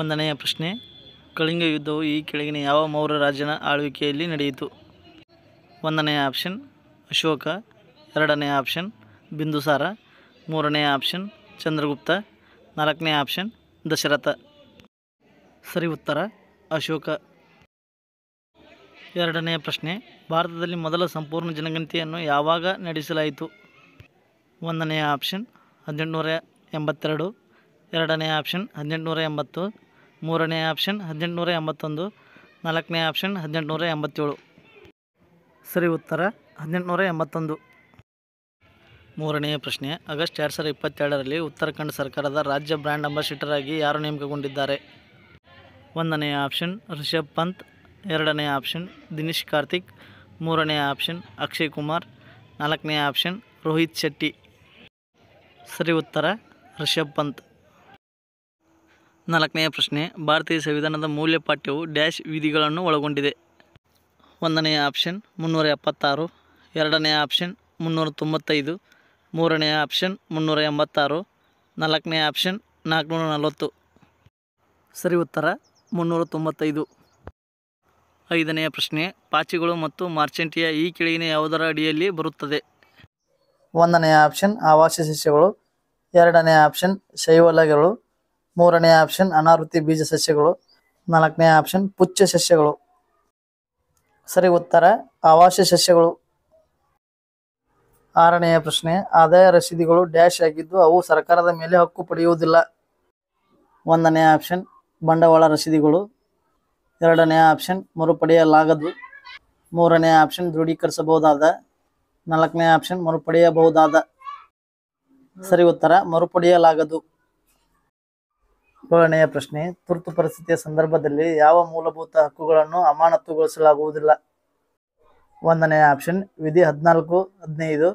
ಒಂದನೆಯ ಪ್ರಶ್ನೆ ಕಳಿಂಗ ಯುದ್ಧವು ಈ ಕೆಳಗಿನ ಯಾವ ಮೌರ್ಯ ರಾಜನ ಆಳ್ವಿಕೆಯಲ್ಲಿ ನಡೆಯಿತು ಒಂದನೆಯ ಆಪ್ಷನ್ ಅಶೋಕ ಎರಡನೆಯ ಆಪ್ಷನ್ ಬಿಂದುಸಾರ ಮೂರನೆಯ ಆಪ್ಷನ್ ಚಂದ್ರಗುಪ್ತ ನಾಲ್ಕನೇ ಆಪ್ಷನ್ ದಶರಥ ಸರಿ ಉತ್ತರ ಅಶೋಕ ಎರಡನೆಯ ಪ್ರಶ್ನೆ ಭಾರತದಲ್ಲಿ ಮೊದಲ ಸಂಪೂರ್ಣ ಜನಗಣತಿಯನ್ನು ಯಾವಾಗ ನಡೆಸಲಾಯಿತು ಒಂದನೆಯ ಆಪ್ಷನ್ ಹದಿನೆಂಟುನೂರ ಎಂಬತ್ತೆರಡು ಎರಡನೆಯ ಆಪ್ಷನ್ ಹದಿನೆಂಟುನೂರ ಎಂಬತ್ತು ಮೂರನೇ ಆಪ್ಷನ್ ಹದಿನೆಂಟುನೂರ ಎಂಬತ್ತೊಂದು ನಾಲ್ಕನೇ ಆಪ್ಷನ್ ಹದಿನೆಂಟುನೂರ ಎಂಬತ್ತೇಳು ಸರಿ ಉತ್ತರ ಹದಿನೆಂಟುನೂರ ಎಂಬತ್ತೊಂದು ಮೂರನೆಯ ಪ್ರಶ್ನೆ ಆಗಸ್ಟ್ ಎರಡು ಸಾವಿರದ ಇಪ್ಪತ್ತೆರಡರಲ್ಲಿ ಉತ್ತರಾಖಂಡ್ ಸರ್ಕಾರದ ರಾಜ್ಯ ಬ್ರ್ಯಾಂಡ್ ಅಂಬಾಸಿಡರ್ ಆಗಿ ಯಾರು ನೇಮಕಗೊಂಡಿದ್ದಾರೆ ಒಂದನೆಯ ಆಪ್ಷನ್ ರಿಷಬ್ ಪಂತ್ ಎರಡನೇ ಆಪ್ಷನ್ ದಿನೇಶ್ ಕಾರ್ತಿಕ್ ಮೂರನೇ ಆಪ್ಷನ್ ಅಕ್ಷಯ್ ಕುಮಾರ್ ನಾಲ್ಕನೇ ಆಪ್ಷನ್ ರೋಹಿತ್ ಶೆಟ್ಟಿ ಸರಿ ಉತ್ತರ ರಿಷಬ್ ಪಂತ್ ನಾಲ್ಕನೆಯ ಪ್ರಶ್ನೆ ಭಾರತೀಯ ಸಂವಿಧಾನದ ಮೌಲ್ಯ ಪಾಠ್ಯವು ಡ್ಯಾಶ್ ವಿಧಿಗಳನ್ನು ಒಳಗೊಂಡಿದೆ ಒಂದನೆಯ ಆಪ್ಷನ್ ಮುನ್ನೂರ ಎಪ್ಪತ್ತಾರು ಎರಡನೆಯ ಆಪ್ಷನ್ ಮುನ್ನೂರ ತೊಂಬತ್ತೈದು ಮೂರನೆಯ ಆಪ್ಷನ್ ಮುನ್ನೂರ ಎಂಬತ್ತಾರು ನಾಲ್ಕನೇ ಆಪ್ಷನ್ ನಾಲ್ಕುನೂರ ನಲವತ್ತು ಸರಿ ಉತ್ತರ ಮುನ್ನೂರ ತೊಂಬತ್ತೈದು ಐದನೆಯ ಪ್ರಶ್ನೆ ಪಾಚಿಗಳು ಮತ್ತು ಮಾರ್ಚೆಂಟಿಯ ಈ ಕೆಳಗಿನ ಯಾವುದರ ಅಡಿಯಲ್ಲಿ ಬರುತ್ತದೆ ಒಂದನೆಯ ಆಪ್ಷನ್ ಆವಾಸ ಸಸ್ಯಗಳು ಎರಡನೇ ಆಪ್ಷನ್ ಶೈವಲಗಳು ಮೂರನೇ ಆಪ್ಷನ್ ಅನಾವೃತ್ತಿ ಬೀಜ ಸಸ್ಯಗಳು ನಾಲ್ಕನೇ ಆಪ್ಷನ್ ಪುಚ್ಚ ಸಸ್ಯಗಳು ಸರಿ ಉತ್ತರ ಆವಾಸ ಸಸ್ಯಗಳು ಆರನೆಯ ಪ್ರಶ್ನೆ ಆದಾಯ ರಸೀದಿಗಳು ಡ್ಯಾಶ್ ಆಗಿದ್ದು ಅವು ಸರ್ಕಾರದ ಮೇಲೆ ಹಕ್ಕು ಪಡೆಯುವುದಿಲ್ಲ ಒಂದನೇ ಆಪ್ಷನ್ ಬಂಡವಾಳ ರಸೀದಿಗಳು ಎರಡನೇ ಆಪ್ಷನ್ ಮರುಪಡೆಯಲಾಗದು ಮೂರನೇ ಆಪ್ಷನ್ ದೃಢೀಕರಿಸಬಹುದಾದ ನಾಲ್ಕನೇ ಆಪ್ಷನ್ ಮರುಪಡೆಯಬಹುದಾದ ಸರಿ ಉತ್ತರ ಮರುಪಡೆಯಲಾಗದು ಏಳನೆಯ ಪ್ರಶ್ನೆ ತುರ್ತು ಪರಿಸ್ಥಿತಿಯ ಸಂದರ್ಭದಲ್ಲಿ ಯಾವ ಮೂಲಭೂತ ಹಕ್ಕುಗಳನ್ನು ಅಮಾನತುಗೊಳಿಸಲಾಗುವುದಿಲ್ಲ ಒಂದನೇ ಆಪ್ಷನ್ ವಿಧಿ ಹದಿನಾಲ್ಕು ಹದಿನೈದು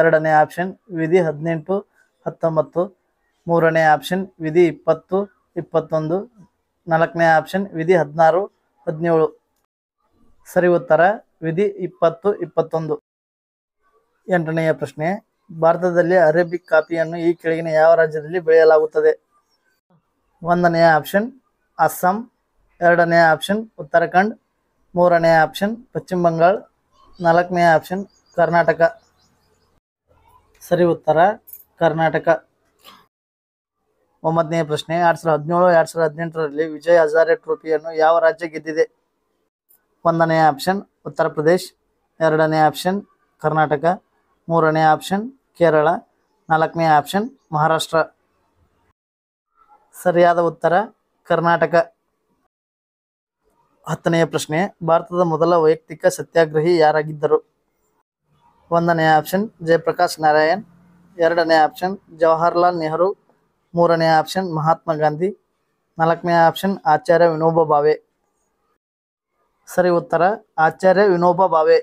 ಎರಡನೇ ಆಪ್ಷನ್ ವಿಧಿ ಹದಿನೆಂಟು ಹತ್ತೊಂಬತ್ತು ಮೂರನೇ ಆಪ್ಷನ್ ವಿಧಿ ಇಪ್ಪತ್ತು ಇಪ್ಪತ್ತೊಂದು ನಾಲ್ಕನೇ ಆಪ್ಷನ್ ವಿಧಿ ಹದಿನಾರು ಹದಿನೇಳು ಸರಿ ಉತ್ತರ ವಿಧಿ ಇಪ್ಪತ್ತು ಇಪ್ಪತ್ತೊಂದು ಎಂಟನೆಯ ಪ್ರಶ್ನೆ ಭಾರತದಲ್ಲಿ ಅರೇಬಿಕ್ ಕಾಫಿಯನ್ನು ಈ ಕೆಳಗಿನ ಯಾವ ರಾಜ್ಯದಲ್ಲಿ ಬೆಳೆಯಲಾಗುತ್ತದೆ ಒಂದನೆಯ ಆಪ್ಷನ್ ಅಸ್ಸಾಂ ಎರಡನೆಯ ಆಪ್ಷನ್ ಉತ್ತರಾಖಂಡ್ ಮೂರನೆಯ ಆಪ್ಷನ್ ಪಶ್ಚಿಮ ಬಂಗಾಳ ನಾಲ್ಕನೆಯ ಆಪ್ಷನ್ ಕರ್ನಾಟಕ ಸರಿ ಉತ್ತರ ಕರ್ನಾಟಕ ಒಂಬತ್ತನೇ ಪ್ರಶ್ನೆ ಎರಡು ಸಾವಿರದ ಹದಿನೇಳು ಎರಡು ಸಾವಿರದ ಹದಿನೆಂಟರಲ್ಲಿ ವಿಜಯ್ ಹಜಾರೆ ಟ್ರೋಫಿಯನ್ನು ಯಾವ ರಾಜ್ಯ ಗೆದ್ದಿದೆ ಒಂದನೇ ಆಪ್ಷನ್ ಉತ್ತರ ಪ್ರದೇಶ್ ಎರಡನೇ ಆಪ್ಷನ್ ಕರ್ನಾಟಕ ಮೂರನೇ ಆಪ್ಷನ್ ಕೇರಳ ನಾಲ್ಕನೇ ಆಪ್ಷನ್ ಮಹಾರಾಷ್ಟ್ರ ಸರಿಯಾದ ಉತ್ತರ ಕರ್ನಾಟಕ ಹತ್ತನೆಯ ಪ್ರಶ್ನೆ ಭಾರತದ ಮೊದಲ ವೈಯಕ್ತಿಕ ಸತ್ಯಾಗ್ರಹಿ ಯಾರಾಗಿದ್ದರು ಒಂದನೆಯ ಆಪ್ಷನ್ ಜಯಪ್ರಕಾಶ್ ನಾರಾಯಣ್ ಎರಡನೇ ಆಪ್ಷನ್ ಜವಾಹರ್ಲಾಲ್ ನೆಹರು ಮೂರನೇ ಆಪ್ಷನ್ ಮಹಾತ್ಮ ಗಾಂಧಿ ನಾಲ್ಕನೇ ಆಪ್ಷನ್ ಆಚಾರ್ಯ ವಿನೋಬ ಭಾವೆ ಸರಿ ಉತ್ತರ ಆಚಾರ್ಯ ವಿನೋಬ ಭಾವೆ